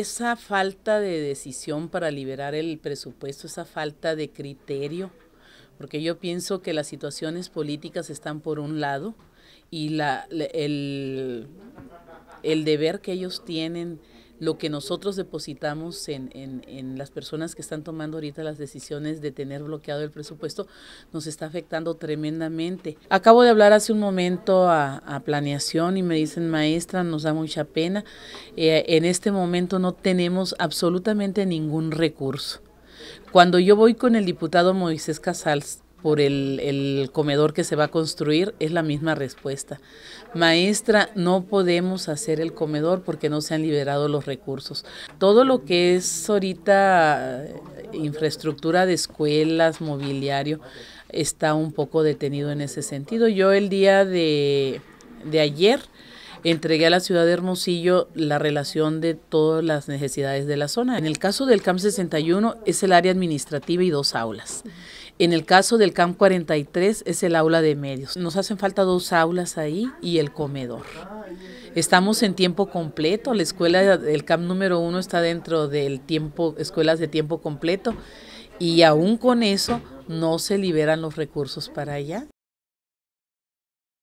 esa falta de decisión para liberar el presupuesto, esa falta de criterio, porque yo pienso que las situaciones políticas están por un lado y la, el, el deber que ellos tienen lo que nosotros depositamos en, las personas que están tomando ahorita las decisiones de tener bloqueado el presupuesto nos está afectando tremendamente. Acabo de hablar hace un momento a, a planeación y me dicen, maestra, nos da mucha pena. Eh, en este momento no tenemos absolutamente ningún recurso. Cuando yo voy con el diputado Moisés Casals por el, comedor que se va a construir, es la misma respuesta. Maestra, no podemos hacer el comedor porque no se han liberado los recursos. Todo lo que es ahorita eh, infraestructura de escuelas, mobiliario, está un poco detenido en ese sentido. Yo el día de, de ayer entregué a la ciudad de Hermosillo la relación de todas las necesidades de la zona. En el caso del CAMP 61 es el área administrativa y dos aulas. En el caso del CAMP 43 es el aula de medios. Nos hacen falta dos aulas ahí y el comedor. Estamos en tiempo completo, la escuela del CAMP número uno está dentro del tiempo, escuelas de tiempo completo y aún con eso no se liberan los recursos para allá.